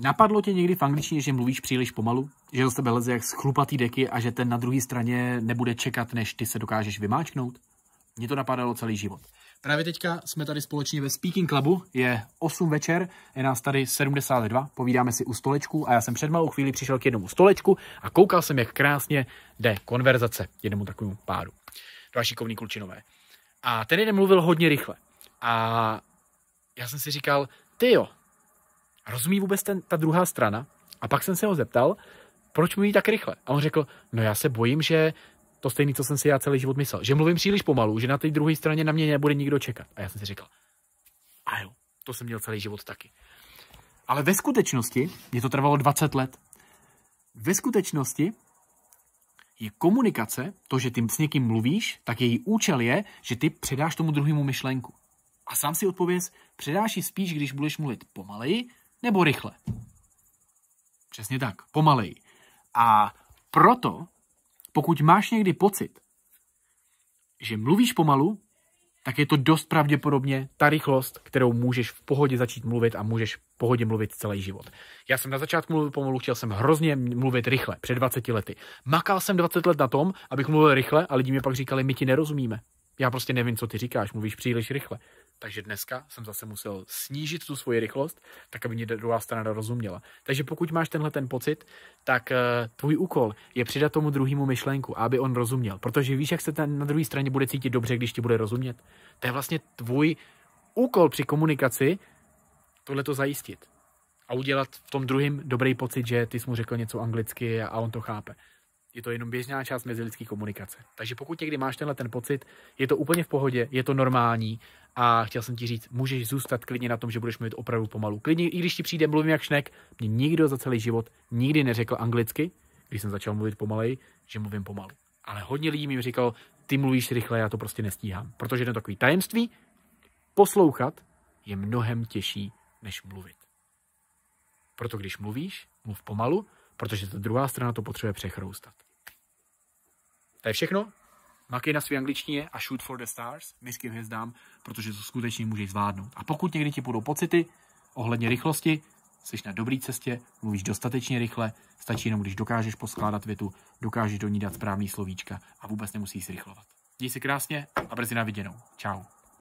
Napadlo tě někdy v angličtině, že mluvíš příliš pomalu? Že do sebe leze jak schlupatý deky a že ten na druhé straně nebude čekat, než ty se dokážeš vymáčknout? Mně to napadalo celý život. Právě teďka jsme tady společně ve Speaking Clubu, je 8 večer, je nás tady 72, povídáme si u stolečku a já jsem před malou chvíli přišel k jednomu stolečku a koukal jsem, jak krásně jde konverzace jednomu takovému páru. Dva šikovní klučinové. A ten jeden mluvil hodně rychle. A já jsem si říkal, ty jo, Rozumí vůbec ten, ta druhá strana? A pak jsem se ho zeptal, proč mluví tak rychle? A on řekl, no já se bojím, že to stejné, co jsem si já celý život myslel, že mluvím příliš pomalu, že na té druhé straně na mě nebude nikdo čekat. A já jsem si říkal, a jo, to jsem měl celý život taky. Ale ve skutečnosti, mě to trvalo 20 let, ve skutečnosti je komunikace, to, že ty s někým mluvíš, tak její účel je, že ty předáš tomu druhému myšlenku. A sám si odpověz, předáš ji spíš, když budeš mluvit pomaleji, nebo rychle. Přesně tak, pomalej. A proto, pokud máš někdy pocit, že mluvíš pomalu, tak je to dost pravděpodobně ta rychlost, kterou můžeš v pohodě začít mluvit a můžeš v pohodě mluvit celý život. Já jsem na začátku mluvil pomalu, chtěl jsem hrozně mluvit rychle, před 20 lety. Makal jsem 20 let na tom, abych mluvil rychle a lidi mi pak říkali, my ti nerozumíme. Já prostě nevím, co ty říkáš, mluvíš příliš rychle. Takže dneska jsem zase musel snížit tu svoji rychlost, tak aby mě druhá strana rozuměla. Takže pokud máš tenhle ten pocit, tak uh, tvůj úkol je přidat tomu druhému myšlenku, aby on rozuměl. Protože víš, jak se ten na druhé straně bude cítit dobře, když ti bude rozumět. To je vlastně tvůj úkol při komunikaci tohle to zajistit. A udělat v tom druhém dobrý pocit, že ty jsi mu řekl něco anglicky a on to chápe. Je to jenom běžná část mezilidské komunikace. Takže pokud někdy máš tenhle ten pocit, je to úplně v pohodě, je to normální a chtěl jsem ti říct, můžeš zůstat klidně na tom, že budeš mluvit opravdu pomalu. Klidně, i když ti přijde mluvím jak šnek, mě nikdo za celý život nikdy neřekl anglicky, když jsem začal mluvit pomalej, že mluvím pomalu. Ale hodně lidí mi říkalo, ty mluvíš rychle, já to prostě nestíhám. Protože je to takový tajemství, poslouchat je mnohem těžší, než mluvit. Proto když mluvíš, mluv pomalu, protože ta druhá strana to potřebuje přechroustat. To je všechno. Makej na svý angličtině a shoot for the stars, misky hvězdám, protože to skutečně můžeš zvládnout. A pokud někdy ti budou pocity ohledně rychlosti, jsi na dobré cestě, mluvíš dostatečně rychle, stačí jenom, když dokážeš poskládat větu, dokážeš do ní dát správný slovíčka a vůbec nemusíš zrychlovat. Díky se krásně a brzy na viděnou. Čau.